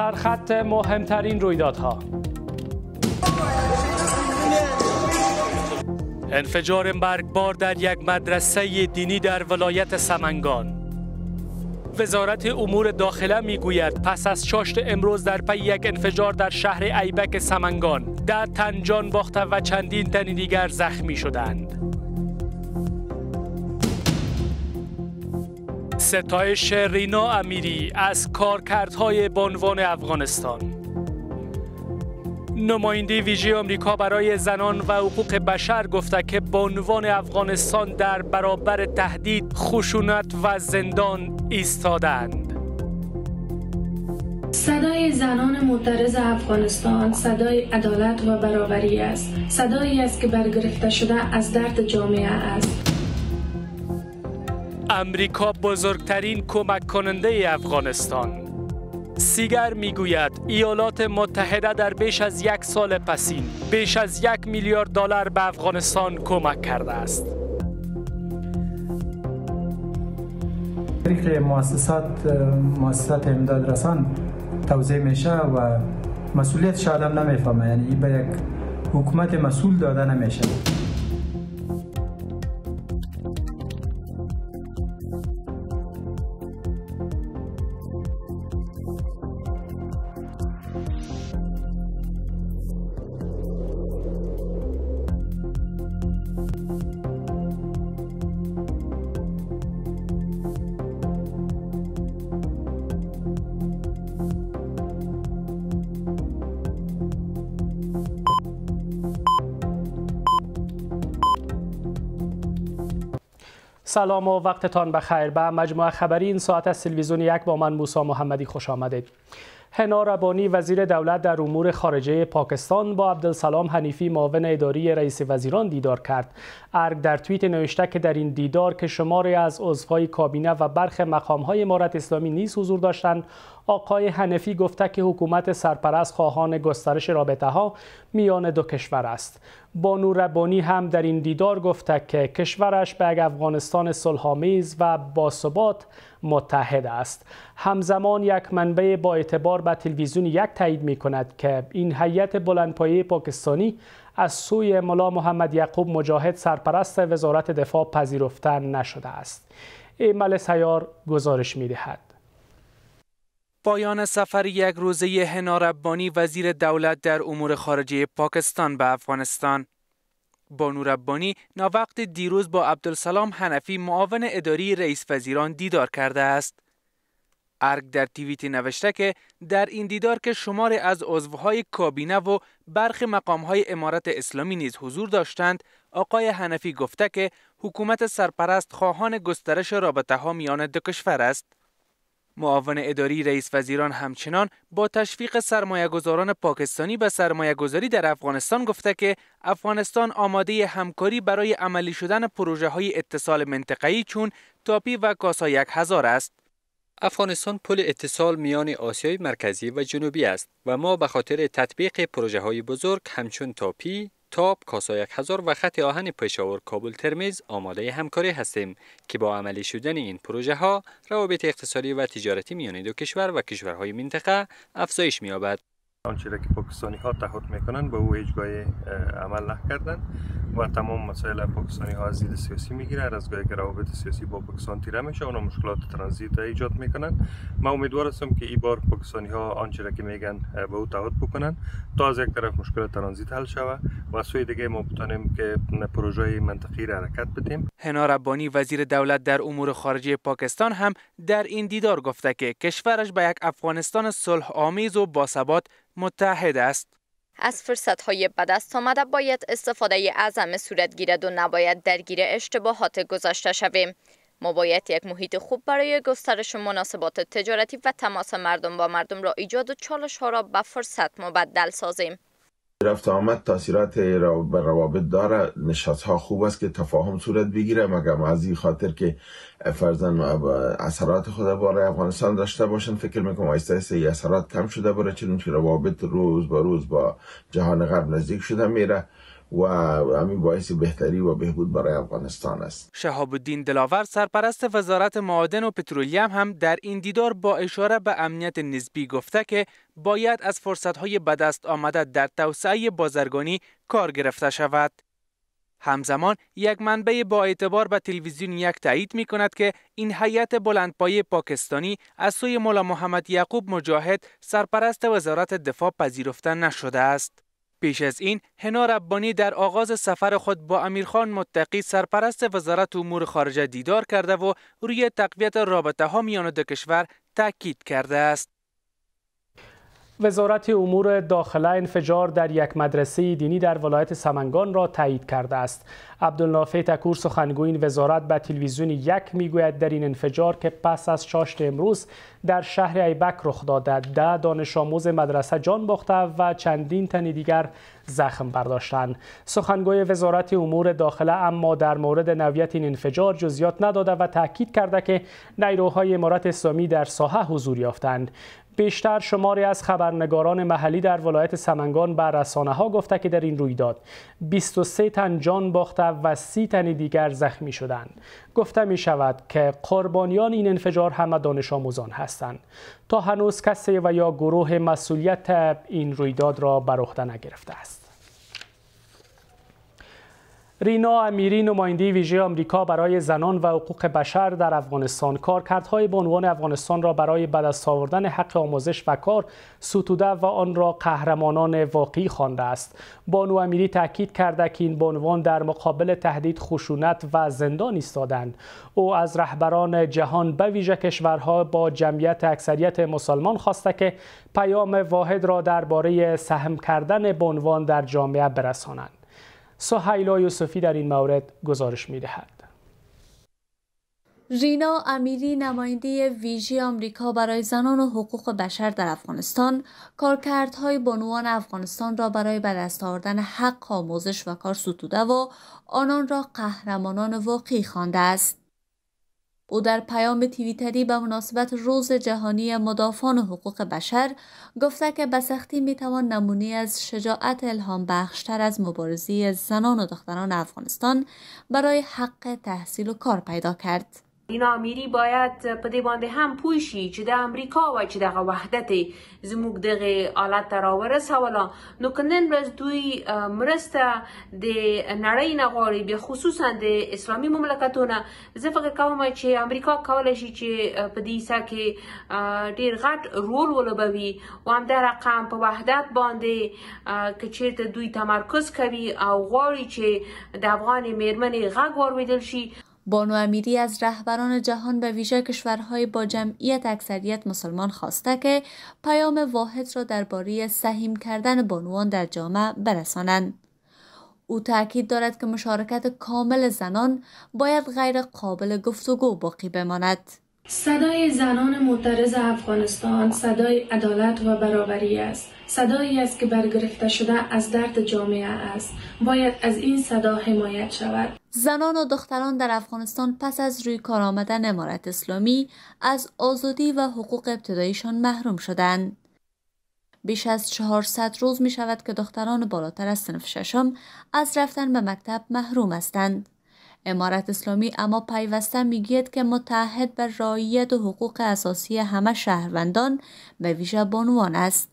سرخط مهمترین رویدادها انفجار مرگبار در یک مدرسه دینی در ولایت سمنگان وزارت امور داخله میگوید پس از چاشت امروز در پی یک انفجار در شهر ایبک سمنگان ده تن جان باخته و چندین تن دیگر زخمی شدند ستایش رینا امیری از کارکردهای بانوان افغانستان نماینده ویژه آمریکا برای زنان و حقوق بشر گفته که بانوان افغانستان در برابر تهدید خشونت و زندان ایستادند صدای زنان معترض افغانستان صدای عدالت و برابری است صدایی است که برگرفته شده از درد جامعه است امریکا بزرگترین کمک کننده افغانستان سیگر میگوید ایالات متحده در بیش از یک سال پسین بیش از یک میلیارد دلار به افغانستان کمک کرده است طریق مؤسسات مؤسسات امداد رسان توضیح میشه و مسئولیت شادم نمیفهمه یعنی به یک حکومت مسئول داده نمیشه سلام و وقتتان بخیر به مجموعه خبری این ساعت از تلویزیون یک با من موسا محمدی خوش آمدید حنا ربانی وزیر دولت در امور خارجه پاکستان با عبدالسلام حنیفی معاون اداری رئیس وزیران دیدار کرد ارگ در توییت نوشته که در این دیدار که شماری از عضوهای کابینه و برخی مقامهای امارت اسلامی نیز حضور داشتند آقای هنفی گفته که حکومت سرپرست خواهان گسترش رابطه ها میان دو کشور است. بانو ربانی هم در این دیدار گفته که کشورش به افغانستان سلحامیز و باثبات متحد است. همزمان یک منبع با اعتبار به تلویزیون یک تایید می کند که این هیئت بلندپایه پاکستانی از سوی ملا محمد یعقوب مجاهد سرپرست وزارت دفاع پذیرفتن نشده است. ایمال سیار گزارش می دهد. پایان سفر یک روزه هنا ربانی وزیر دولت در امور خارجه پاکستان به افغانستان بانو ربانی ناوقت دیروز با عبدالسلام حنفی معاون اداری رئیس وزیران دیدار کرده است. ارگ در تیویتی نوشته که در این دیدار که شماری از عضوهای کابینه و برخی مقامهای امارت اسلامی نیز حضور داشتند، آقای حنفی گفته که حکومت سرپرست خواهان گسترش رابطه ها میان دو کشور است. معاون اداری رئیس وزیران همچنان با تشویق سرمایهگذاران پاکستانی به سرمایهگذاری در افغانستان گفته که افغانستان آماده همکاری برای عملی شدن پروژه های اتصال منطقه‌ای چون تاپی و کاسا یک هزار است. افغانستان پل اتصال میان آسیای مرکزی و جنوبی است و ما به خاطر تطبیق پروژه های بزرگ همچون تاپی، تاب، کاسا 1000 و خط آهن پشاور کابل ترمیز آماده همکاری هستیم که با عملی شدن این پروژه ها روابط اقتصادی و تجارتی میان دو کشور و کشورهای منطقه افزایش یابد. آنچه را که پاکستانی ها تعهد میکنن به او هیچگاه عمل کردند. و تمام مسائل پاکستانی ها از سیاسی میگیرند از گاهی که روابط سیاسی با پاکستان تیره میشه مشکلات ترانزیت ایجاد میکنن من امیدوار هستم که این بار پاکستانی ها آنچه را که میگن به او تعهد بکنند تا از یک طرف مشکل ترانزیت حل شود و سوی دیگه ما بتانیم که پروژه منطقی را حرکت بدیم حنا ربانی وزیر دولت در امور خارجه پاکستان هم در این دیدار گفته که کشورش به یک افغانستان صلح آمیز و باثبات متحد است. از فرصت های بدست آمده باید استفاده از صورت گیرد و نباید درگیر اشتباهات گذاشته شویم. ما باید یک محیط خوب برای گسترش مناسبات تجارتی و تماس مردم با مردم را ایجاد و چالش ها را به فرصت مبدل سازیم. رفت آمد تاثیرات را بر روابط داره نشست ها خوب است که تفاهم صورت بگیره مگر از این خاطر که فرزن اثرات خود باره افغانستان داشته باشن فکر میکنم آیسته ای اثرات کم شده برای چون روابط روز به روز با جهان غرب نزدیک شده میره و همین باعث بهتری و بهبود برای افغانستان است شهاب الدین دلاور سرپرست وزارت معادن و پترولیم هم در این دیدار با اشاره به امنیت نسبی گفته که باید از فرصت‌های به دست آمده در توسعه بازرگانی کار گرفته شود همزمان یک منبع با اعتبار به تلویزیون یک تایید می کند که این هیئت بلندپایه پاکستانی از سوی مولا محمد یعقوب مجاهد سرپرست وزارت دفاع پذیرفته نشده است. پیش از این هنا ربانی در آغاز سفر خود با امیرخان متقی سرپرست وزارت امور خارجه دیدار کرده و روی تقویت رابطه ها میان دو کشور تاکید کرده است وزارت امور داخله انفجار در یک مدرسه دینی در ولایت سمنگان را تایید کرده است. عبدالنافع تکور سخنگوی این وزارت به تلویزیون یک میگوید در این انفجار که پس از چاشت امروز در شهر ایبک رخ داده ده دانش آموز مدرسه جان باخته و چندین تن دیگر زخم برداشتند سخنگوی وزارت امور داخله اما در مورد نویت این انفجار جزیات نداده و تاکید کرده که نیروهای امارت اسلامی در ساحه حضور یافتند بیشتر شماری از خبرنگاران محلی در ولایت سمنگان بر رسانه ها گفته که در این رویداد 23 تن جان باخته و 30 تن دیگر زخمی شدند گفته می شود که قربانیان این انفجار همه دانش آموزان هستند تا هنوز کسی و یا گروه مسئولیت این رویداد را بر عهده نگرفته است رینا امیری نماینده ویژه آمریکا برای زنان و حقوق بشر در افغانستان کارکردهای به افغانستان را برای بعد آوردن حق آموزش و کار ستوده و آن را قهرمانان واقعی خوانده است بانو امیری تاکید کرده که این بانوان در مقابل تهدید خشونت و زندان ایستادند او از رهبران جهان به ویژه کشورها با جمعیت اکثریت مسلمان خواسته که پیام واحد را درباره سهم کردن بانوان در جامعه برسانند سهیلا یوسفی در این مورد گزارش می دهد. رینا امیری نماینده ویژی آمریکا برای زنان و حقوق بشر در افغانستان کارکردهای بنوان افغانستان را برای به دست آوردن حق آموزش و کار ستوده و آنان را قهرمانان واقعی خوانده است او در پیام تویتری به مناسبت روز جهانی مدافعان حقوق بشر گفته که به سختی میتوان نمونه از شجاعت الهام بخشتر از مبارزی زنان و دختران افغانستان برای حق تحصیل و کار پیدا کرد. اینا امیری باید په دې باندې هم پوه شي چې د امریکا و چې دغه وحدت زموږ دغه حالت ته راورسوله نو که نن ورځ دوی مرسته د نړۍ نه غواړي بیا خصوصا د اسلامي مملکتونه زه فکر کوم چې امریکا کولی شي چې په دې سه کې ډیر غټ رول ولوبوي او همدا رقم په وحدت باندې که چیرته دوی تمرکز کوي او غواړي چې د افغان میرمنې غږ وارویدل شي بانو امیری از رهبران جهان به ویژه کشورهای با جمعیت اکثریت مسلمان خواسته که پیام واحد را درباره سهیم کردن بانوان در جامعه برسانند. او تاکید دارد که مشارکت کامل زنان باید غیر قابل گفتگو باقی بماند. صدای زنان معترض افغانستان صدای عدالت و برابری است. صدایی است که برگرفته شده از درد جامعه است باید از این صدا حمایت شود زنان و دختران در افغانستان پس از روی کار آمدن امارت اسلامی از آزادی و حقوق ابتداییشان محروم شدند بیش از 400 روز می شود که دختران بالاتر از سنف ششم از رفتن به مکتب محروم هستند. امارت اسلامی اما پیوسته میگوید که متحد بر رعایت و حقوق اساسی همه شهروندان به ویژه بانوان است.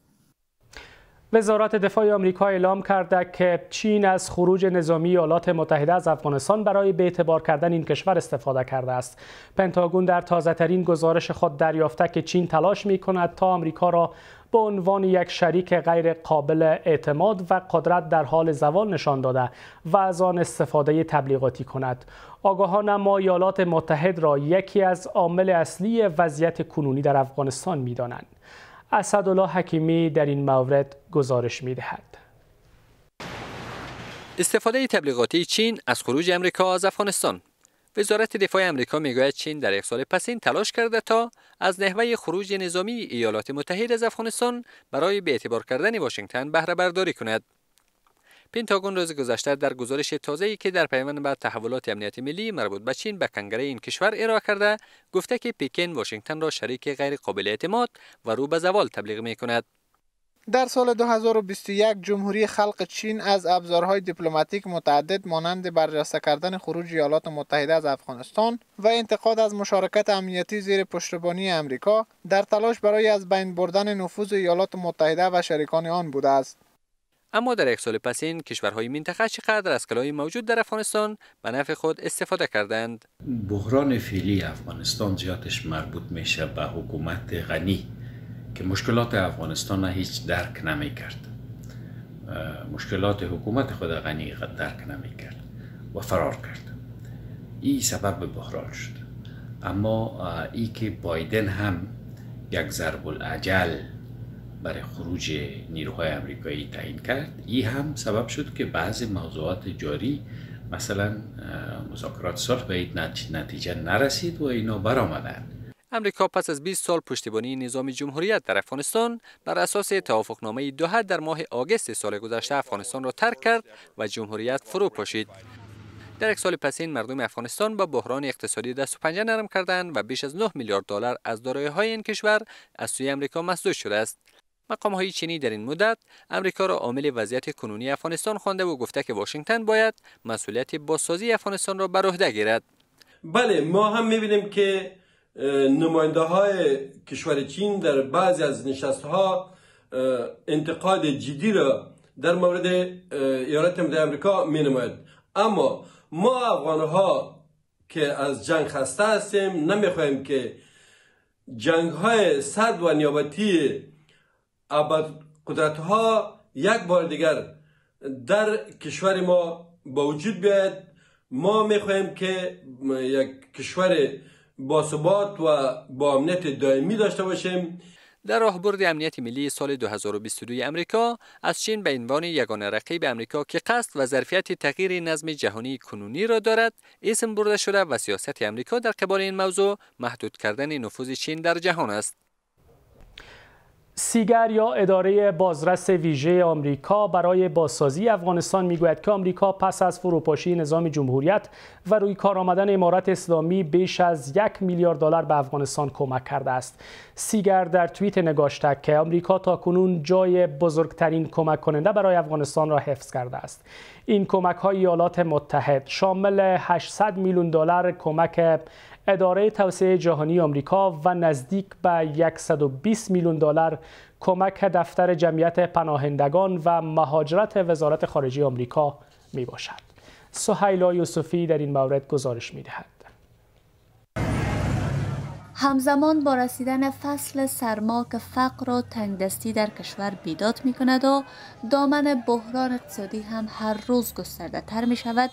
وزارت دفاع آمریکا اعلام کرده که چین از خروج نظامی ایالات متحده از افغانستان برای به اعتبار کردن این کشور استفاده کرده است. پنتاگون در تازه گزارش خود دریافته که چین تلاش می کند تا آمریکا را به عنوان یک شریک غیر قابل اعتماد و قدرت در حال زوال نشان داده و از آن استفاده تبلیغاتی کند. آگاهان ما ایالات متحد را یکی از عامل اصلی وضعیت کنونی در افغانستان می دانند. اسدالله حکیمی در این مورد گزارش دهد. استفاده تبلیغاتی چین از خروج امریکا از افغانستان وزارت دفاع امریکا میگوید چین در یک سال پسین تلاش کرده تا از نحوه خروج نظامی ایالات متحده از افغانستان برای به کردن واشنگتن بهره برداری کند پنتاگون روز گذشته در گزارش تازه‌ای که در پیمان به تحولات امنیتی ملی مربوط به چین به کنگره این کشور ارائه کرده گفته که پیکن واشنگتن را شریک غیر قابل اعتماد و رو به زوال تبلیغ می کند. در سال 2021 جمهوری خلق چین از ابزارهای دیپلماتیک متعدد مانند برجسته کردن خروج ایالات متحده از افغانستان و انتقاد از مشارکت امنیتی زیر پشتبانی امریکا در تلاش برای از بین بردن نفوذ ایالات متحده و شریکان آن بوده است. اما در یک سال پسین کشورهای منطقه چقدر از کلای موجود در افغانستان به نفع خود استفاده کردند بحران فعلی افغانستان زیادش مربوط میشه به حکومت غنی که مشکلات افغانستان هیچ درک نمی کرد مشکلات حکومت خود غنی درک نمی کرد و فرار کرد این سبب بحران شد اما ای که بایدن هم یک ضرب العجل برای خروج نیروهای آمریکایی تعیین کرد این هم سبب شد که بعضی موضوعات جاری مثلا مذاکرات صلح به این نتیجه نرسید و اینا برآمدند امریکا پس از 20 سال پشتیبانی نظام جمهوریت در افغانستان بر اساس توافقنامه دوحه در ماه آگست سال گذشته افغانستان را ترک کرد و جمهوریت فرو پاشید. در یک سال پس این مردم افغانستان با بحران اقتصادی دست و پنجه نرم کردند و بیش از 9 میلیارد دلار از دارایی‌های این کشور از سوی امریکا مسدود شده است. مقام های چینی در این مدت امریکا را عامل وضعیت کنونی افغانستان خوانده و گفته که واشنگتن باید مسئولیت بازسازی افغانستان را بر عهده گیرد بله ما هم میبینیم که نماینده های کشور چین در بعضی از نشست ها انتقاد جدی را در مورد ایالات متحده امریکا می نماید اما ما افغان ها که از جنگ خسته هستیم نمیخوایم که جنگ های صد و نیابتی قدرت ها یک بار دیگر در کشور ما با وجود بیاید ما میخواهیم که یک کشور با ثبات و با امنیت دائمی داشته باشیم در راهبرد امنیت ملی سال 2022 امریکا از چین به عنوان یگانه رقیب امریکا که قصد و ظرفیت تغییر نظم جهانی کنونی را دارد اسم برده شده و سیاست امریکا در قبال این موضوع محدود کردن نفوذ چین در جهان است سیگر یا اداره بازرس ویژه آمریکا برای بازسازی افغانستان میگوید که آمریکا پس از فروپاشی نظام جمهوریت و روی کار آمدن امارت اسلامی بیش از یک میلیارد دلار به افغانستان کمک کرده است سیگر در توییت نگاشته که آمریکا تا کنون جای بزرگترین کمک کننده برای افغانستان را حفظ کرده است این کمک های ایالات متحد شامل 800 میلیون دلار کمک اداره توسعه جهانی آمریکا و نزدیک به 120 میلیون دلار کمک دفتر جمعیت پناهندگان و مهاجرت وزارت خارجه آمریکا می باشد. سهیلا یوسفی در این مورد گزارش می همزمان با رسیدن فصل سرما که فقر و تنگدستی در کشور بیداد می کند و دامن بحران اقتصادی هم هر روز گسترده تر می شود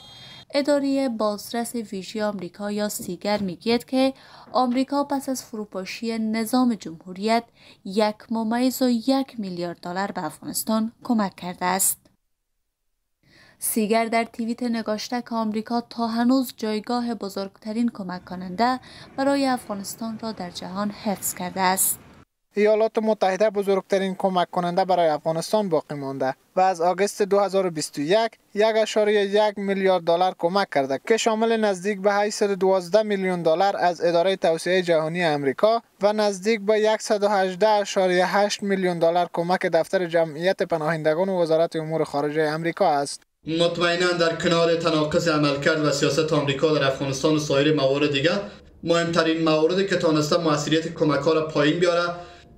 اداره بازرس ویژه آمریکا یا سیگر میگوید که آمریکا پس از فروپاشی نظام جمهوریت یک ممیز و یک میلیارد دلار به افغانستان کمک کرده است. سیگر در نگاشته که آمریکا تا هنوز جایگاه بزرگترین کمک کننده برای افغانستان را در جهان حفظ کرده است. ایالات متحده بزرگترین کمک کننده برای افغانستان باقی مانده و از آگست 2021 1.1 میلیارد دلار کمک کرده که شامل نزدیک به 812 میلیون دلار از اداره توسعه جهانی امریکا و نزدیک به 118.8 میلیون دلار کمک دفتر جمعیت پناهندگان و وزارت امور خارجه آمریکا است. مطمئنا در کنار تناقض عملکرد و سیاست آمریکا در افغانستان و سایر موارد دیگر مهمترین مواردی که تانسته موثریت کمک ها را پایین بیاره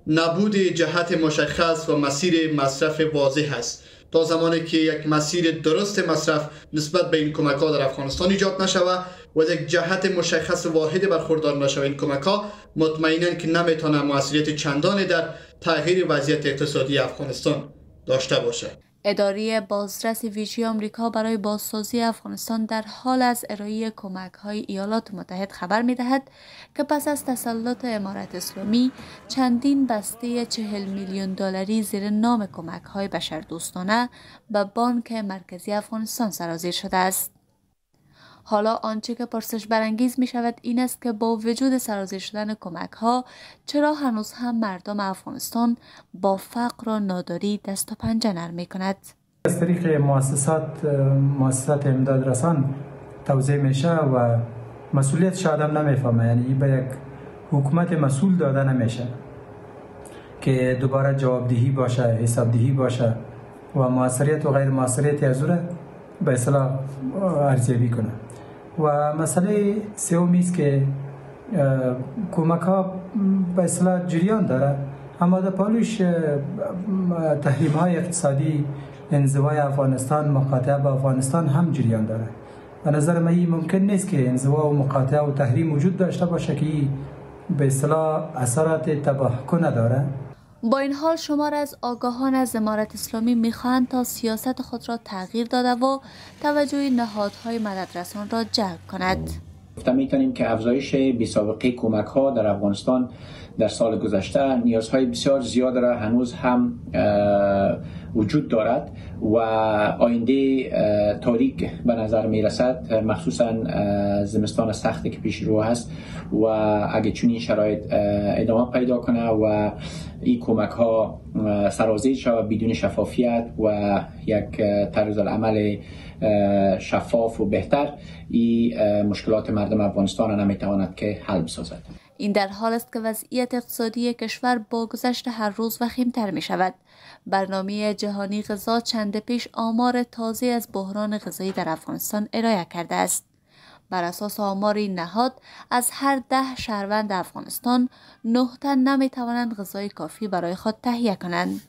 نبود جهت مشخص و مسیر مصرف واضح است تا زمانی که یک مسیر درست مصرف نسبت به این کمک ها در افغانستان ایجاد نشود و یک جهت مشخص واحد برخوردار نشوه این کمک ها مطمئنا که نمیتونه موثریت چندانی در تغییر وضعیت اقتصادی افغانستان داشته باشه. اداره بازرس ویژه آمریکا برای بازسازی افغانستان در حال از ارائه کمک های ایالات متحد خبر می دهد که پس از تسلط امارت اسلامی چندین بسته چهل میلیون دلاری زیر نام کمک های بشردوستانه به بانک مرکزی افغانستان سرازیر شده است. حالا آنچه که پرسش برانگیز می شود این است که با وجود سرازیر شدن کمک ها چرا هنوز هم مردم افغانستان با فقر و ناداری دست و پنجه نرم می کند از طریق مؤسسات مؤسسات امداد رسان توضیح میشه و مسئولیت نمی فهمه یعنی به یک حکومت مسئول داده نمیشه که دوباره جوابدهی باشه حسابدهی باشه و موثریت و غیر موثریت از به اصطلاح ارزیابی کنه و مسئله سومی است که کمک ها به اصلاح جریان داره اما در پالوش تحریم های اقتصادی انزوای افغانستان مقاطعه به افغانستان هم جریان داره به نظر من ممکن نیست که انزوا و مقاطعه و تحریم وجود داشته باشه که به اصطلاح اثرات تباه کنه داره با این حال شمار از آگاهان از امارت اسلامی میخواهند تا سیاست خود را تغییر داده و توجه نهادهای مددرسان را جلب کند گفته میتونیم که افزایش بی سابقه کمک ها در افغانستان در سال گذشته نیازهای بسیار زیاد را هنوز هم وجود دارد و آینده تاریک به نظر می رسد مخصوصا زمستان سختی که پیش رو است. و اگه این شرایط ادامه پیدا کنه و این کمک ها سرازیر شود بدون شفافیت و یک طرز عمل شفاف و بهتر این مشکلات مردم افغانستان را نمیتواند که حل بسازد این در حال است که وضعیت اقتصادی کشور با گذشت هر روز وخیمتر می شود. برنامه جهانی غذا چند پیش آمار تازه از بحران غذایی در افغانستان ارائه کرده است. بر اساس آمار این نهاد از هر ده شهروند افغانستان نه تن نمیتوانند غذای کافی برای خود تهیه کنند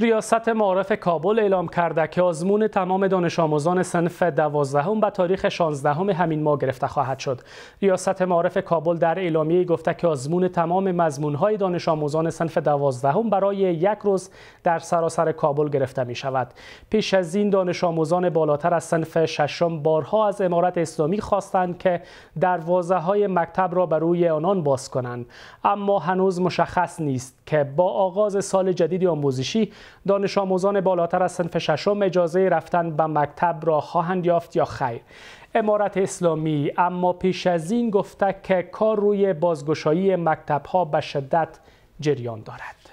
ریاست معارف کابل اعلام کرده که آزمون تمام دانش آموزان سنف دوازدهم به تاریخ 16 هم همین ماه گرفته خواهد شد. ریاست معارف کابل در اعلامیه گفته که آزمون تمام های دانش آموزان سنف دوازدهم برای یک روز در سراسر کابل گرفته می شود. پیش از این دانش آموزان بالاتر از سنف ششم بارها از امارت اسلامی خواستند که دروازه های مکتب را بر روی آنان باز کنند اما هنوز مشخص نیست که با آغاز سال جدید آموزشی دانش آموزان بالاتر از سنف ششم اجازه رفتن به مکتب را خواهند یافت یا خیر امارت اسلامی اما پیش از این گفته که کار روی بازگشایی مکتب ها به شدت جریان دارد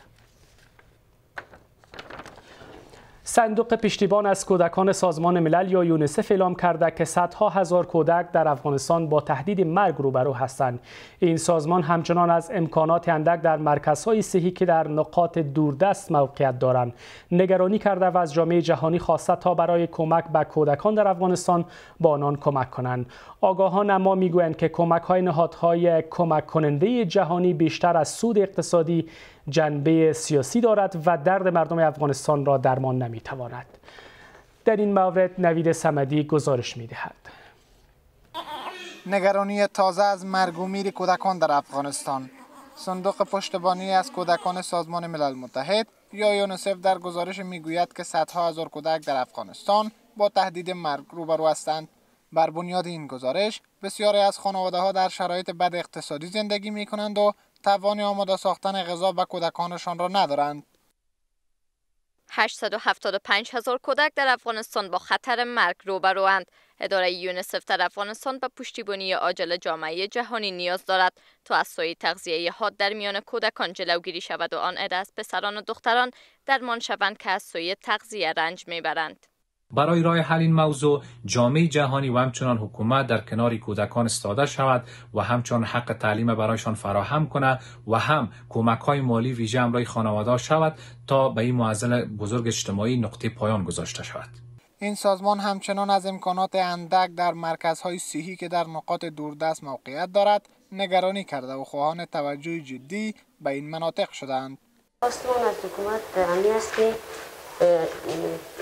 صندوق پشتیبان از کودکان سازمان ملل یا یونسف اعلام کرده که صدها هزار کودک در افغانستان با تهدید مرگ روبرو هستند این سازمان همچنان از امکانات اندک در مرکزهای صحی که در نقاط دوردست موقعیت دارند نگرانی کرده و از جامعه جهانی خواسته تا برای کمک به کودکان در افغانستان با آنان کمک کنند آگاهان اما میگویند که کمک های نهادهای کمک کننده جهانی بیشتر از سود اقتصادی جنبه سیاسی دارد و درد مردم افغانستان را درمان نمیتواند در این مورد نوید سمدی گزارش میدهد نگرانی تازه از مرگ و میر کودکان در افغانستان صندوق پشتبانی از کودکان سازمان ملل متحد یا یونسف در گزارش گوید که صدها هزار کودک در افغانستان با تهدید مرگ روبرو هستند بر بنیاد این گزارش بسیاری از خانواده ها در شرایط بد اقتصادی زندگی می کنند و توان آماده ساختن غذا به کودکانشان را ندارند. 875 هزار کودک در افغانستان با خطر مرگ روبروند. اداره یونسف در افغانستان به پشتیبانی عاجل جامعه جهانی نیاز دارد تا از سوی تغذیه حاد در میان کودکان جلوگیری شود و آن عده از پسران و دختران درمان شوند که از سوی تغذیه رنج میبرند. برای رای حل این موضوع جامعه جهانی و همچنان حکومت در کنار کودکان استاده شود و همچنان حق تعلیم برایشان فراهم کند و هم کمک های مالی ویژه امرای خانواده شود تا به این معضل بزرگ اجتماعی نقطه پایان گذاشته شود این سازمان همچنان از امکانات اندک در مرکزهای سیهی که در نقاط دوردست موقعیت دارد نگرانی کرده و خواهان توجه جدی به این مناطق شدند. از حکومت است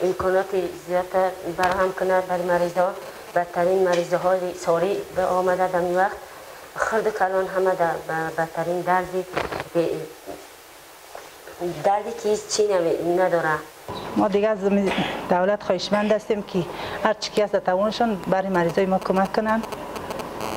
امکانات زیاده برهم کنه بر مریض ها بدترین مریض های ساری به آمده در وقت خرد کلان همه در بدترین دردی دردی که چی نداره ما دیگه از دولت خواهشمند هستیم که هر چی که از توانشان برای مریضای ما کمک کنند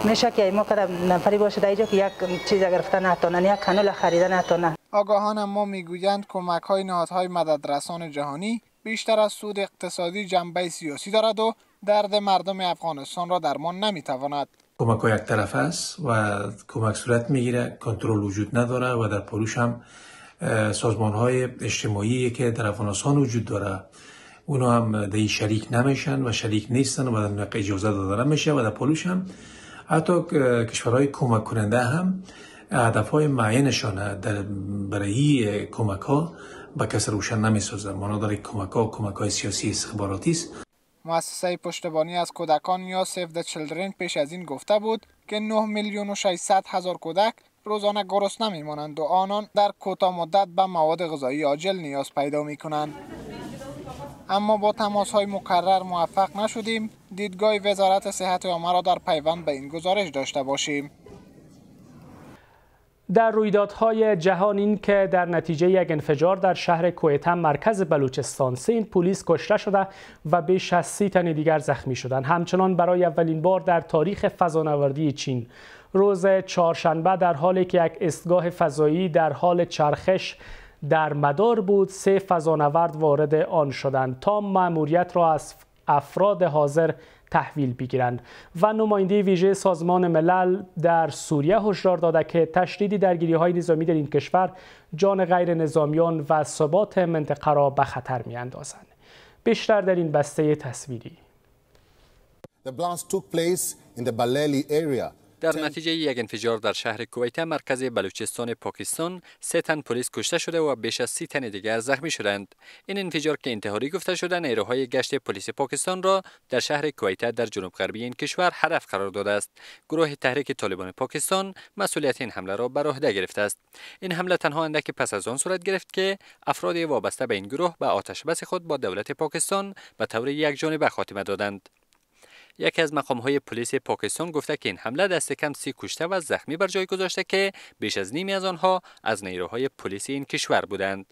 میشه که ما نفری باشه در که یک چیز گرفته نتونن یک کانال خریده نتونه. آگاهان ما میگویند کمک های نهادهای رسان جهانی بیشتر از سود اقتصادی جنبه سیاسی دارد و درد مردم افغانستان را درمان نمیتواند کمک یک طرف است و کمک صورت میگیره کنترل وجود نداره و در پروش هم سازمان های اجتماعی که در افغانستان وجود داره اونا هم در شریک نمیشن و شریک نیستن و در اجازه داده نمیشه و در پروش هم حتی کشورهای کمک کننده هم هدف های معینشان در برای کمک ها به کس روشن نمی سازد مانا در کمک ها کمک های سیاسی استخباراتی است مؤسسه پشتبانی از کودکان یا سیف د پیش از این گفته بود که 9 میلیون و 600 هزار کودک روزانه گرسنه مانند و آنان در کوتا مدت به مواد غذایی عاجل نیاز پیدا می کنند. اما با تماس های مکرر موفق نشدیم دیدگاه وزارت صحت عامه را در پیوند به این گزارش داشته باشیم در رویدادهای جهان این که در نتیجه یک انفجار در شهر کویتم مرکز بلوچستان سین پلیس کشته شده و بیش از سی تن دیگر زخمی شدند همچنان برای اولین بار در تاریخ فضانوردی چین روز چهارشنبه در حالی که یک استگاه فضایی در حال چرخش در مدار بود سه فضانورد وارد آن شدند تا مأموریت را از افراد حاضر تحویل بگیرند و نماینده ویژه سازمان ملل در سوریه هشدار داده که تشدید درگیری های نظامی در این کشور جان غیر نظامیان و ثبات منطقه را به خطر می اندازند. بیشتر در این بسته تصویری The blast took place in the area در نتیجه یک انفجار در شهر کویته مرکز بلوچستان پاکستان سه تن پلیس کشته شده و بیش از سی تن دیگر زخمی شدند این انفجار که انتحاری گفته شده نیروهای گشت پلیس پاکستان را در شهر کویته در جنوب غربی این کشور هدف قرار داده است گروه تحریک طالبان پاکستان مسئولیت این حمله را بر عهده گرفته است این حمله تنها اندک پس از آن صورت گرفت که افراد وابسته به این گروه به آتش بس خود با دولت پاکستان به طور یکجانبه خاتمه دادند یکی از مقام های پلیس پاکستان گفته که این حمله دست کم سی کشته و زخمی بر جای گذاشته که بیش از نیمی از آنها از نیروهای پلیس این کشور بودند.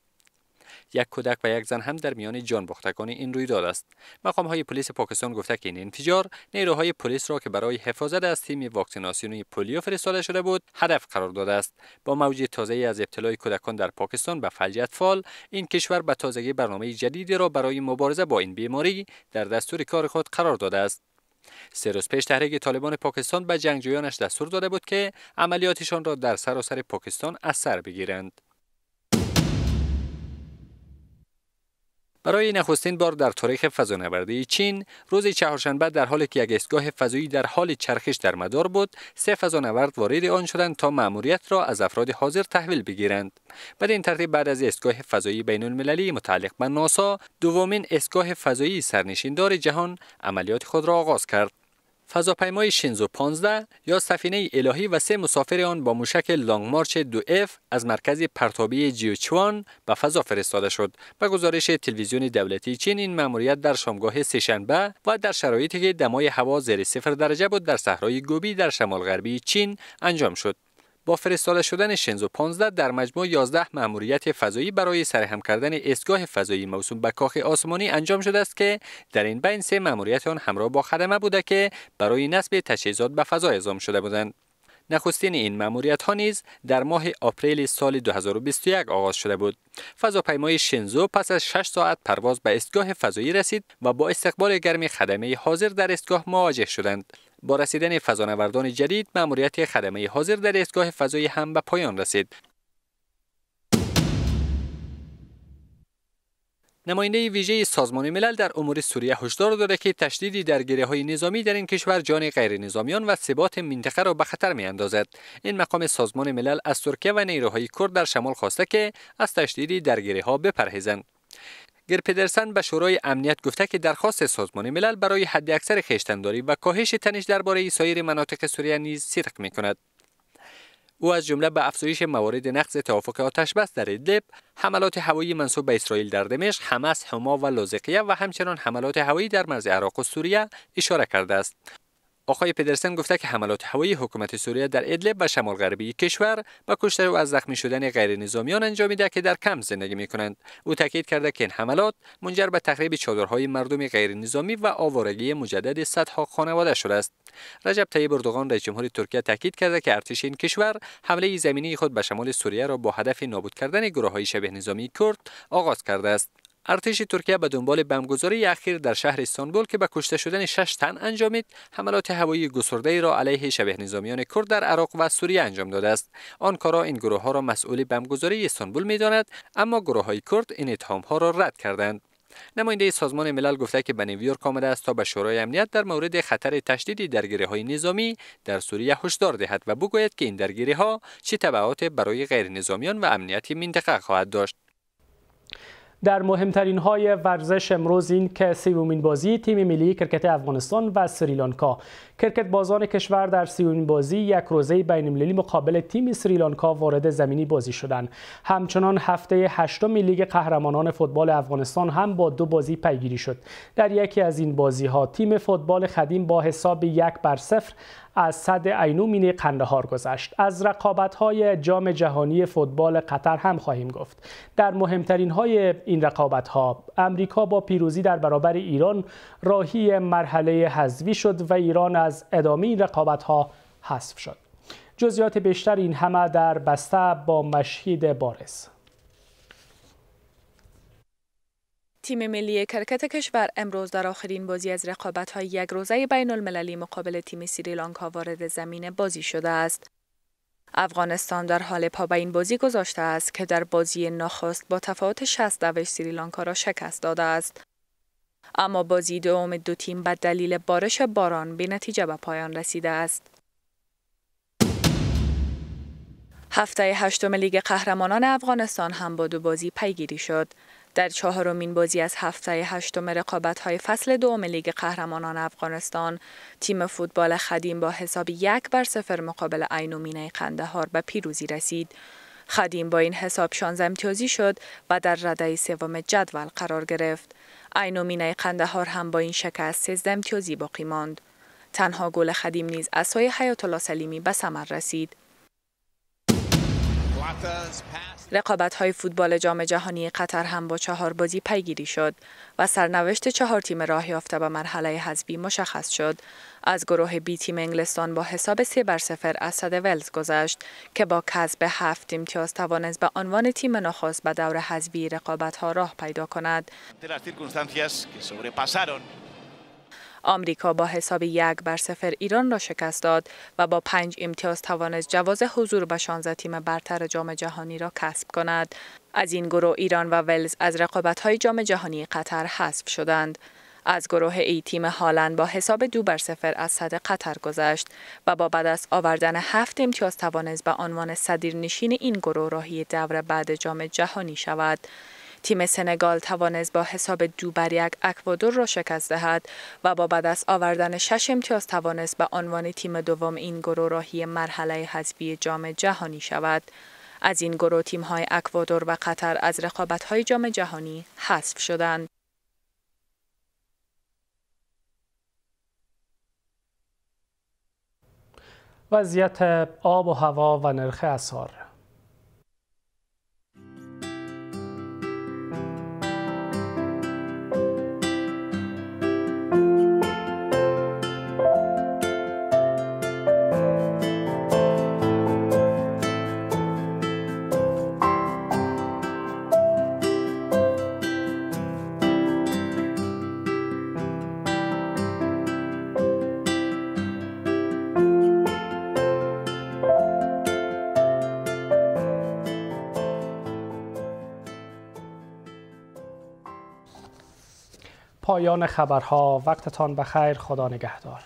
یک کودک و یک زن هم در میان جان باختگان این رویداد است مقام های پلیس پاکستان گفته که این انفجار نیروهای پلیس را که برای حفاظت از تیم واکسیناسیون پولیو فرستاده شده بود هدف قرار داده است با موج تازه از ابتلای کودکان در پاکستان به فلج اطفال این کشور به تازگی برنامه جدیدی را برای مبارزه با این بیماری در دستور کار خود قرار داده است سه روز پیش تحریک طالبان پاکستان به جنگجویانش دستور داده بود که عملیاتشان را در سراسر پاکستان اثر بگیرند برای نخستین بار در تاریخ فضانوردی چین روز چهارشنبه در حالی که یک ایستگاه فضایی در حال چرخش در مدار بود سه فضانورد وارد آن شدند تا مأموریت را از افراد حاضر تحویل بگیرند بعد این ترتیب بعد از ایستگاه فضایی بین المللی متعلق به ناسا دومین ایستگاه فضایی سرنشیندار جهان عملیات خود را آغاز کرد فضاپیمای شینزو 15 یا سفینه الهی و سه مسافر آن با موشک لانگ مارچ دو اف از مرکز پرتابی جیوچوان به فضا فرستاده شد. به گزارش تلویزیون دولتی چین این مأموریت در شامگاه سهشنبه و در شرایطی که دمای هوا زیر صفر درجه بود در صحرای گوبی در شمال غربی چین انجام شد. با فرستاده شدن شنزو 15 در مجموع 11 مأموریت فضایی برای سرهم کردن ایستگاه فضایی موسوم به کاخ آسمانی انجام شده است که در این بین سه ماموریت آن همراه با خدمه بوده که برای نصب تجهیزات به فضا اعزام شده بودند نخستین این ماموریت ها نیز در ماه آپریل سال 2021 آغاز شده بود. فضاپیمای شنزو پس از 6 ساعت پرواز به ایستگاه فضایی رسید و با استقبال گرم خدمه حاضر در ایستگاه مواجه شدند. با رسیدن فضانوردان جدید مأموریت خدمه حاضر در ایستگاه فضایی هم به پایان رسید نماینده ویژه سازمان ملل در امور سوریه هشدار داده که تشدید درگیری های نظامی در این کشور جان غیر نظامیان و ثبات منطقه را به خطر می اندازد. این مقام سازمان ملل از ترکیه و نیروهای کرد در شمال خواسته که از تشدید درگیری ها بپرهیزند. گر پدرسن به شورای امنیت گفته که درخواست سازمان ملل برای حداکثر خیشتنداری و کاهش تنش درباره سایر مناطق سوریه نیز صدق می کند. او از جمله به افزایش موارد نقض توافق آتش بس در ادلب حملات هوایی منصوب به اسرائیل در دمشق حماس حما و لازقیه و همچنان حملات هوایی در مرز عراق و سوریه اشاره کرده است آقای پدرسن گفته که حملات هوایی حکومت سوریه در ادلب و شمال غربی کشور با کشته و از زخمی شدن غیر نظامیان انجام میده که در کم زندگی می کنند. او تاکید کرده که این حملات منجر به تخریب چادرهای مردم غیر نظامی و آوارگی مجدد صدها خانواده شده است. رجب طیب اردوغان رئیس جمهور ترکیه تاکید کرده که ارتش این کشور حمله زمینی خود به شمال سوریه را با هدف نابود کردن گروه های شبه نظامی کرد آغاز کرده است. ارتش ترکیه به دنبال بمبگذاری اخیر در شهر استانبول که به کشته شدن 6 تن انجامید حملات هوایی گسرده ای را علیه شبه نظامیان کرد در عراق و سوریه انجام داده است کارا این گروه ها را مسئول بمبگذاری استانبول داند اما گروه های کرد این اتهام ها را رد کردند نماینده سازمان ملل گفته که به نیویورک آمده است تا به شورای امنیت در مورد خطر تشدید درگیری های نظامی در سوریه هشدار دهد و بگوید که این درگیری ها چه تبعات برای غیر نظامیان و امنیت منطقه خواهد داشت در مهمترین های ورزش امروز این که سیومین بازی تیم ملی کرکت افغانستان و سریلانکا کرکت بازان کشور در سیومین بازی یک روزه بین المللی مقابل تیم سریلانکا وارد زمینی بازی شدند همچنان هفته هشتم لیگ قهرمانان فوتبال افغانستان هم با دو بازی پیگیری شد در یکی از این بازی ها تیم فوتبال خدیم با حساب یک بر صفر از صد عینومینه قندهار گذشت از رقابت های جام جهانی فوتبال قطر هم خواهیم گفت در مهمترین های این رقابت ها امریکا با پیروزی در برابر ایران راهی مرحله حذوی شد و ایران از ادامه این ها حذف شد جزئیات بیشتر این همه در بسته با مشهید بارس. تیم ملی کرکت کشور امروز در آخرین بازی از های یک روزه بین المللی مقابل تیم سریلانکا وارد زمین بازی شده است. افغانستان در حال پا به این بازی گذاشته است که در بازی نخست با تفاوت 60 دوش سریلانکا را شکست داده است. اما بازی دوم دو تیم به دلیل بارش باران به نتیجه به پایان رسیده است. هفته هشتم لیگ قهرمانان افغانستان هم با دو بازی پیگیری شد. در چهارمین بازی از هفته هشتم های فصل دوم لیگ قهرمانان افغانستان تیم فوتبال خدیم با حساب یک بر سفر مقابل عینومینه قندهار به پیروزی رسید خدیم با این حساب 16 امتیازی شد و در رده سوم جدول قرار گرفت عینومینه قندهار هم با این شکست 13 امتیازی باقی ماند تنها گل خدیم نیز از حیات الله سلیمی به ثمر رسید رقابت های فوتبال جام جهانی قطر هم با چهار بازی پیگیری شد و سرنوشت چهار تیم راه یافته به مرحله حذفی مشخص شد. از گروه بی تیم انگلستان با حساب 3 بر سفر از صد ولز گذشت که با کسب هفت امتیاز توانست به عنوان تیم نخست به دور حذفی رقابت ها راه پیدا کند. آمریکا با حساب یک بر سفر ایران را شکست داد و با پنج امتیاز توانست جواز حضور به 16 تیم برتر جام جهانی را کسب کند. از این گروه ایران و ولز از رقابت‌های جام جهانی قطر حذف شدند. از گروه ای تیم هالند با حساب دو بر سفر از صد قطر گذشت و با بدست آوردن هفت امتیاز توانست به عنوان صدیرنشین این گروه راهی دور بعد جام جهانی شود. تیم سنگال توانست با حساب دو بر یک اکوادور را شکست دهد و با بعد آوردن شش امتیاز توانست به عنوان تیم دوم این گروه راهی مرحله حذفی جام جهانی شود از این گروه تیم های اکوادور و قطر از رقابت های جام جهانی حذف شدند وضعیت آب و هوا و نرخ اسعار پایان خبرها وقتتان بخیر خدا نگهدار